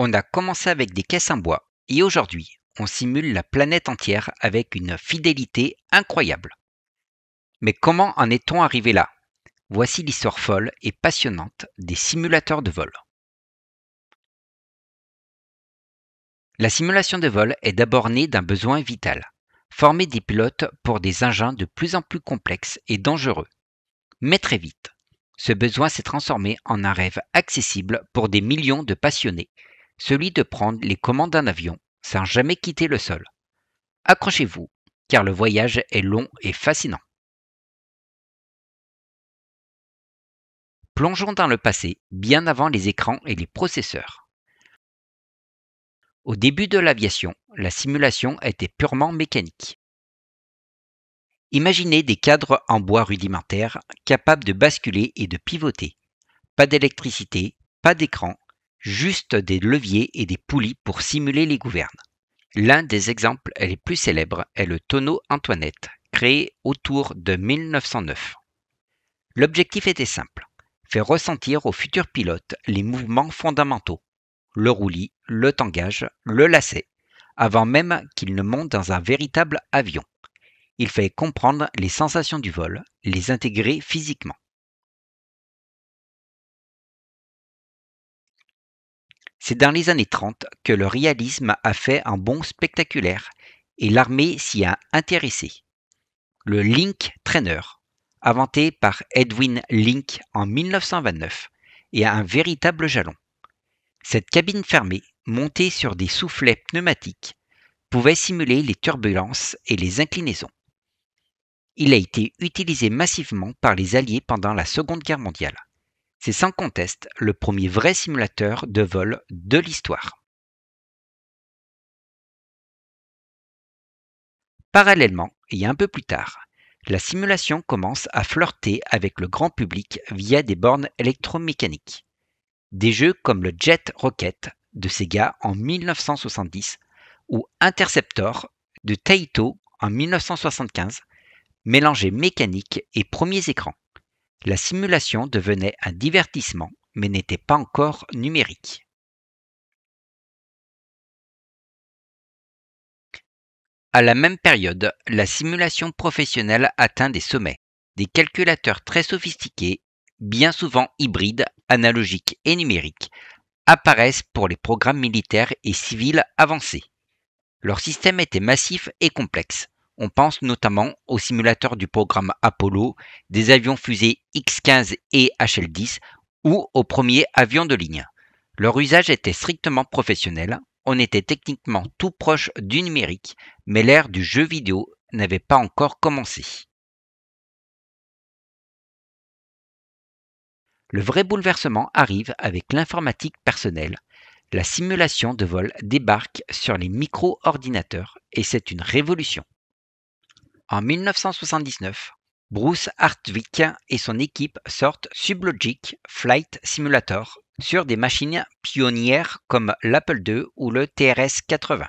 On a commencé avec des caisses en bois et aujourd'hui, on simule la planète entière avec une fidélité incroyable. Mais comment en est-on arrivé là Voici l'histoire folle et passionnante des simulateurs de vol. La simulation de vol est d'abord née d'un besoin vital, former des pilotes pour des engins de plus en plus complexes et dangereux. Mais très vite, ce besoin s'est transformé en un rêve accessible pour des millions de passionnés celui de prendre les commandes d'un avion sans jamais quitter le sol. Accrochez-vous, car le voyage est long et fascinant. Plongeons dans le passé, bien avant les écrans et les processeurs. Au début de l'aviation, la simulation était purement mécanique. Imaginez des cadres en bois rudimentaires capables de basculer et de pivoter. Pas d'électricité, pas d'écran, juste des leviers et des poulies pour simuler les gouvernes. L'un des exemples les plus célèbres est le tonneau Antoinette, créé autour de 1909. L'objectif était simple, faire ressentir aux futurs pilotes les mouvements fondamentaux, le roulis, le tangage, le lacet, avant même qu'ils ne montent dans un véritable avion. Il fallait comprendre les sensations du vol, les intégrer physiquement. C'est dans les années 30 que le réalisme a fait un bond spectaculaire et l'armée s'y a intéressée. Le Link Trainer, inventé par Edwin Link en 1929, est un véritable jalon. Cette cabine fermée, montée sur des soufflets pneumatiques, pouvait simuler les turbulences et les inclinaisons. Il a été utilisé massivement par les Alliés pendant la Seconde Guerre mondiale. C'est sans conteste le premier vrai simulateur de vol de l'histoire. Parallèlement, et un peu plus tard, la simulation commence à flirter avec le grand public via des bornes électromécaniques. Des jeux comme le Jet Rocket de Sega en 1970 ou Interceptor de Taito en 1975 mélangés mécanique et premiers écrans. La simulation devenait un divertissement mais n'était pas encore numérique. À la même période, la simulation professionnelle atteint des sommets. Des calculateurs très sophistiqués, bien souvent hybrides, analogiques et numériques, apparaissent pour les programmes militaires et civils avancés. Leur système était massif et complexe. On pense notamment aux simulateurs du programme Apollo, des avions-fusées X-15 et HL-10 ou aux premiers avions de ligne. Leur usage était strictement professionnel, on était techniquement tout proche du numérique, mais l'ère du jeu vidéo n'avait pas encore commencé. Le vrai bouleversement arrive avec l'informatique personnelle. La simulation de vol débarque sur les micro-ordinateurs et c'est une révolution. En 1979, Bruce Hartwick et son équipe sortent Sublogic Flight Simulator sur des machines pionnières comme l'Apple II ou le TRS-80.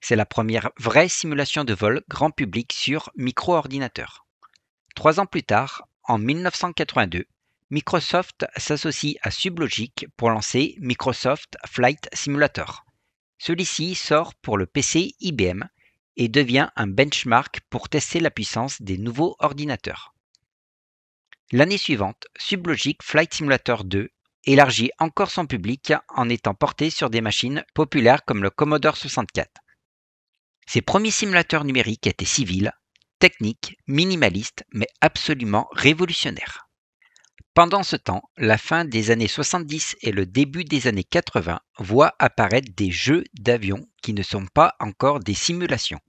C'est la première vraie simulation de vol grand public sur micro-ordinateur. Trois ans plus tard, en 1982, Microsoft s'associe à Sublogic pour lancer Microsoft Flight Simulator. Celui-ci sort pour le PC IBM et devient un benchmark pour tester la puissance des nouveaux ordinateurs. L'année suivante, Sublogic Flight Simulator 2 élargit encore son public en étant porté sur des machines populaires comme le Commodore 64. Ses premiers simulateurs numériques étaient civils, techniques, minimalistes, mais absolument révolutionnaires. Pendant ce temps, la fin des années 70 et le début des années 80 voient apparaître des jeux d'avions qui ne sont pas encore des simulations.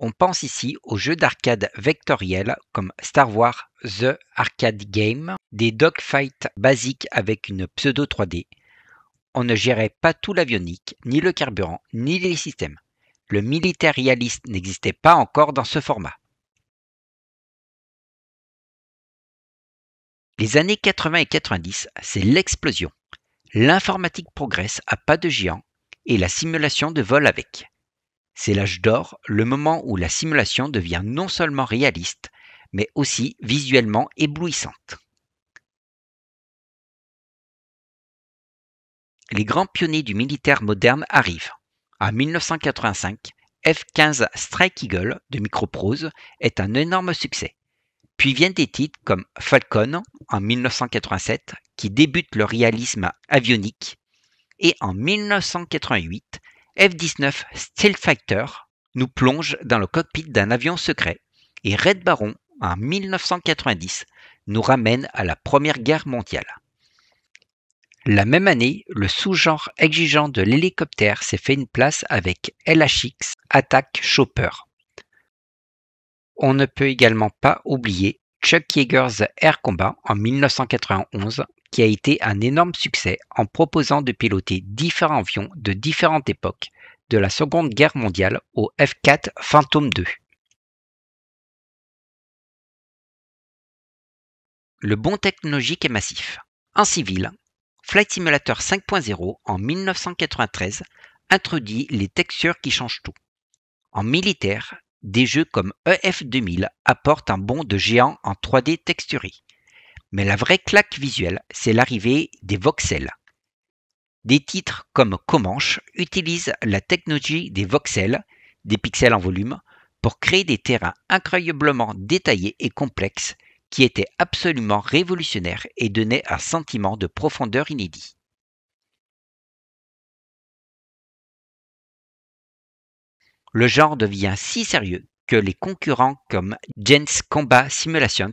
On pense ici aux jeux d'arcade vectoriels comme Star Wars The Arcade Game, des dogfights basiques avec une pseudo 3D. On ne gérait pas tout l'avionique, ni le carburant, ni les systèmes. Le militaire réaliste n'existait pas encore dans ce format. Les années 80 et 90, c'est l'explosion. L'informatique progresse à pas de géant et la simulation de vol avec. C'est l'âge d'or, le moment où la simulation devient non seulement réaliste, mais aussi visuellement éblouissante. Les grands pionniers du militaire moderne arrivent. En 1985, F-15 Strike Eagle de Microprose est un énorme succès. Puis viennent des titres comme Falcon en 1987, qui débute le réalisme avionique, et en 1988, F-19 Steel Fighter nous plonge dans le cockpit d'un avion secret, et Red Baron en 1990 nous ramène à la Première Guerre mondiale. La même année, le sous-genre exigeant de l'hélicoptère s'est fait une place avec LHX Attack Chopper. On ne peut également pas oublier Chuck Yeager's Air Combat en 1991, qui a été un énorme succès en proposant de piloter différents avions de différentes époques, de la Seconde Guerre mondiale au F-4 Phantom II. Le bond technologique est massif. En civil, Flight Simulator 5.0 en 1993 introduit les textures qui changent tout. En militaire, des jeux comme EF2000 apportent un bond de géant en 3D texturé. Mais la vraie claque visuelle, c'est l'arrivée des voxels. Des titres comme Comanche utilisent la technologie des voxels, des pixels en volume, pour créer des terrains incroyablement détaillés et complexes qui étaient absolument révolutionnaires et donnaient un sentiment de profondeur inédit. Le genre devient si sérieux que les concurrents comme Gens Combat Simulations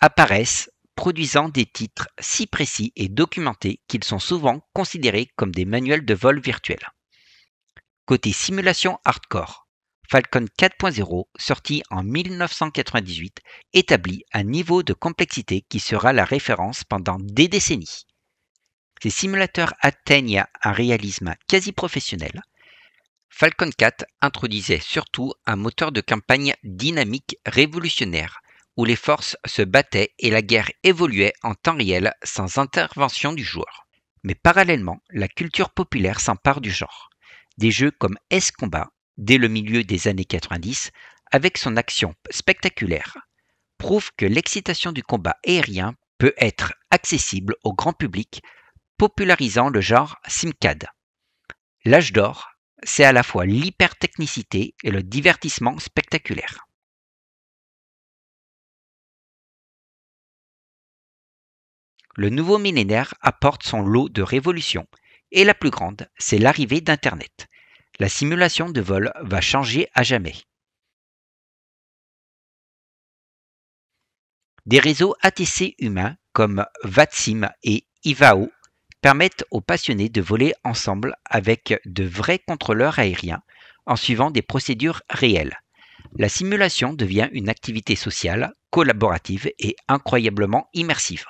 apparaissent, produisant des titres si précis et documentés qu'ils sont souvent considérés comme des manuels de vol virtuels. Côté simulation hardcore, Falcon 4.0, sorti en 1998, établit un niveau de complexité qui sera la référence pendant des décennies. Ces simulateurs atteignent un réalisme quasi professionnel Falcon 4 introduisait surtout un moteur de campagne dynamique révolutionnaire, où les forces se battaient et la guerre évoluait en temps réel sans intervention du joueur. Mais parallèlement, la culture populaire s'empare du genre. Des jeux comme S-Combat, dès le milieu des années 90, avec son action spectaculaire, prouvent que l'excitation du combat aérien peut être accessible au grand public, popularisant le genre Simcad. L'âge d'or c'est à la fois l'hypertechnicité et le divertissement spectaculaire. Le nouveau millénaire apporte son lot de révolutions, et la plus grande, c'est l'arrivée d'Internet. La simulation de vol va changer à jamais. Des réseaux ATC humains comme VATSIM et IVAO permettent aux passionnés de voler ensemble avec de vrais contrôleurs aériens en suivant des procédures réelles. La simulation devient une activité sociale, collaborative et incroyablement immersive.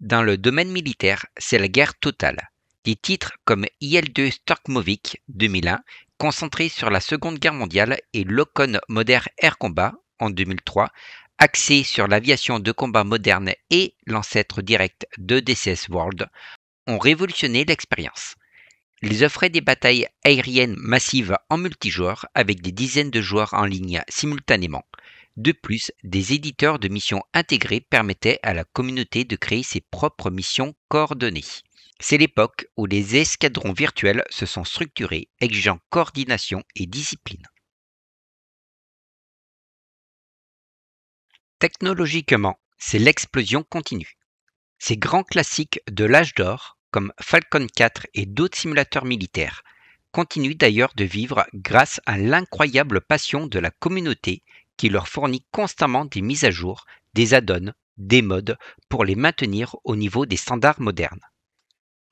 Dans le domaine militaire, c'est la guerre totale. Des titres comme IL-2 Storkmovic 2001, concentré sur la Seconde Guerre mondiale, et Locon Modern Air Combat en 2003 Axé sur l'aviation de combat moderne et l'ancêtre direct de DCS World, ont révolutionné l'expérience. Ils offraient des batailles aériennes massives en multijoueur avec des dizaines de joueurs en ligne simultanément. De plus, des éditeurs de missions intégrées permettaient à la communauté de créer ses propres missions coordonnées. C'est l'époque où les escadrons virtuels se sont structurés, exigeant coordination et discipline. Technologiquement, c'est l'explosion continue. Ces grands classiques de l'Âge d'or, comme Falcon 4 et d'autres simulateurs militaires, continuent d'ailleurs de vivre grâce à l'incroyable passion de la communauté qui leur fournit constamment des mises à jour, des add-ons, des modes pour les maintenir au niveau des standards modernes.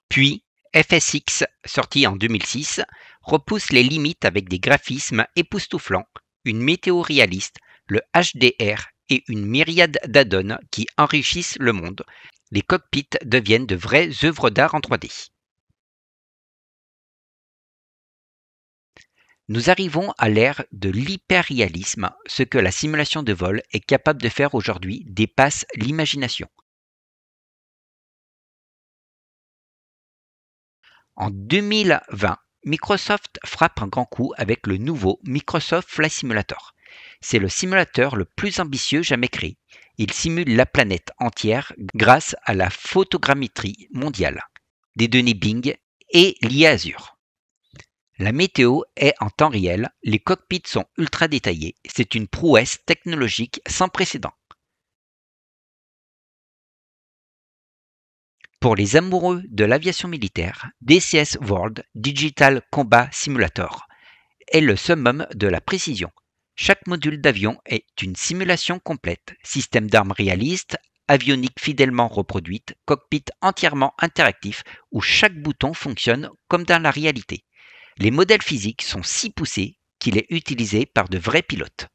Puis, FSX, sorti en 2006, repousse les limites avec des graphismes époustouflants, une météo réaliste, le HDR et une myriade dadd qui enrichissent le monde. Les cockpits deviennent de vraies œuvres d'art en 3D. Nous arrivons à l'ère de l'hyperréalisme. Ce que la simulation de vol est capable de faire aujourd'hui dépasse l'imagination. En 2020, Microsoft frappe un grand coup avec le nouveau Microsoft Flight Simulator. C'est le simulateur le plus ambitieux jamais créé. Il simule la planète entière grâce à la photogrammétrie mondiale, des données Bing et l'IA Azure. La météo est en temps réel, les cockpits sont ultra détaillés, c'est une prouesse technologique sans précédent. Pour les amoureux de l'aviation militaire, DCS World Digital Combat Simulator est le summum de la précision. Chaque module d'avion est une simulation complète, système d'armes réaliste, avionique fidèlement reproduite, cockpit entièrement interactif où chaque bouton fonctionne comme dans la réalité. Les modèles physiques sont si poussés qu'il est utilisé par de vrais pilotes.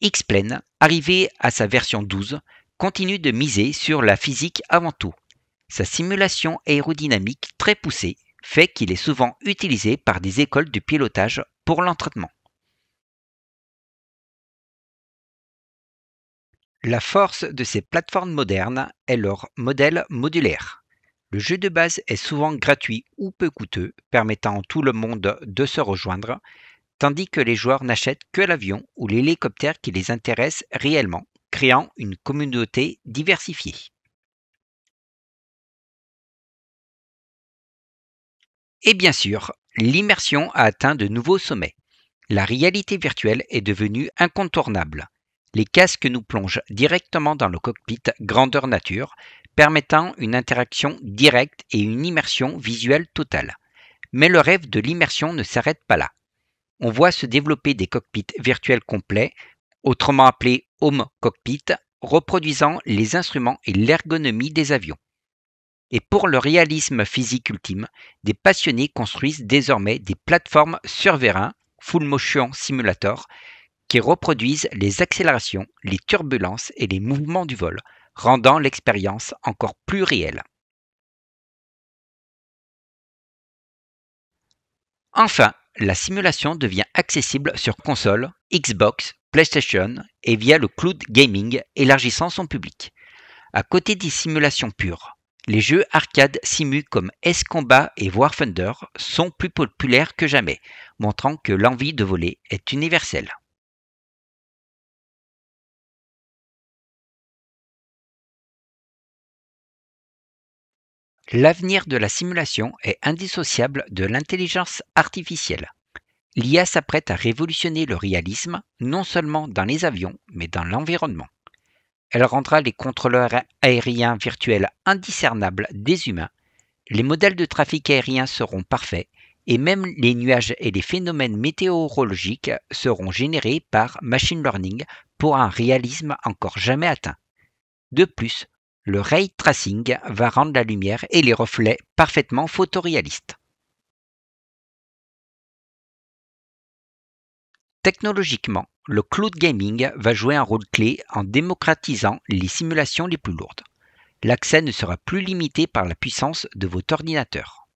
X-Plane, arrivé à sa version 12, continue de miser sur la physique avant tout, sa simulation aérodynamique très poussée fait qu'il est souvent utilisé par des écoles de pilotage pour l'entraînement. La force de ces plateformes modernes est leur modèle modulaire. Le jeu de base est souvent gratuit ou peu coûteux, permettant à tout le monde de se rejoindre, tandis que les joueurs n'achètent que l'avion ou l'hélicoptère qui les intéresse réellement, créant une communauté diversifiée. Et bien sûr, l'immersion a atteint de nouveaux sommets. La réalité virtuelle est devenue incontournable. Les casques nous plongent directement dans le cockpit grandeur nature, permettant une interaction directe et une immersion visuelle totale. Mais le rêve de l'immersion ne s'arrête pas là. On voit se développer des cockpits virtuels complets, autrement appelés home cockpit, reproduisant les instruments et l'ergonomie des avions. Et pour le réalisme physique ultime, des passionnés construisent désormais des plateformes sur vérin, full motion simulator, qui reproduisent les accélérations, les turbulences et les mouvements du vol, rendant l'expérience encore plus réelle. Enfin, la simulation devient accessible sur console, Xbox, PlayStation et via le cloud gaming, élargissant son public. À côté des simulations pures, les jeux arcade simu comme S-Combat et War Thunder sont plus populaires que jamais, montrant que l'envie de voler est universelle. L'avenir de la simulation est indissociable de l'intelligence artificielle. L'IA s'apprête à révolutionner le réalisme, non seulement dans les avions, mais dans l'environnement. Elle rendra les contrôleurs aériens virtuels indiscernables des humains, les modèles de trafic aérien seront parfaits, et même les nuages et les phénomènes météorologiques seront générés par machine learning pour un réalisme encore jamais atteint. De plus, le ray tracing va rendre la lumière et les reflets parfaitement photoréalistes. Technologiquement, le cloud gaming va jouer un rôle clé en démocratisant les simulations les plus lourdes. L'accès ne sera plus limité par la puissance de votre ordinateur.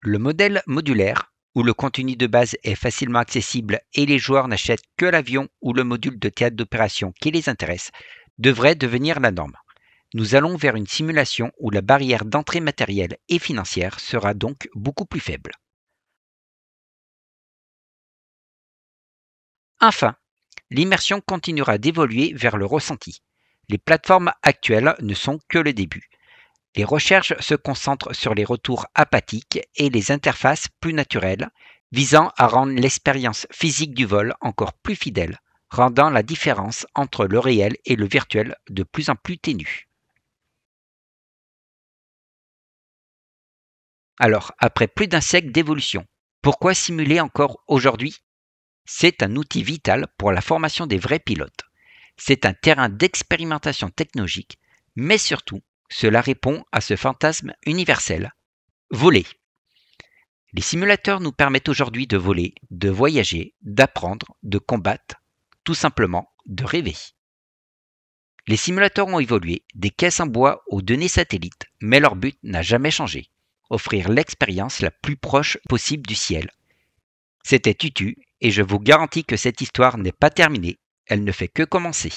Le modèle modulaire, où le contenu de base est facilement accessible et les joueurs n'achètent que l'avion ou le module de théâtre d'opération qui les intéresse, devrait devenir la norme. Nous allons vers une simulation où la barrière d'entrée matérielle et financière sera donc beaucoup plus faible. Enfin, l'immersion continuera d'évoluer vers le ressenti. Les plateformes actuelles ne sont que le début. Les recherches se concentrent sur les retours apathiques et les interfaces plus naturelles, visant à rendre l'expérience physique du vol encore plus fidèle, rendant la différence entre le réel et le virtuel de plus en plus ténue. Alors, après plus d'un siècle d'évolution, pourquoi simuler encore aujourd'hui c'est un outil vital pour la formation des vrais pilotes. C'est un terrain d'expérimentation technologique, mais surtout, cela répond à ce fantasme universel. Voler. Les simulateurs nous permettent aujourd'hui de voler, de voyager, d'apprendre, de combattre, tout simplement de rêver. Les simulateurs ont évolué, des caisses en bois aux données satellites, mais leur but n'a jamais changé offrir l'expérience la plus proche possible du ciel. C'était Tutu et je vous garantis que cette histoire n'est pas terminée, elle ne fait que commencer.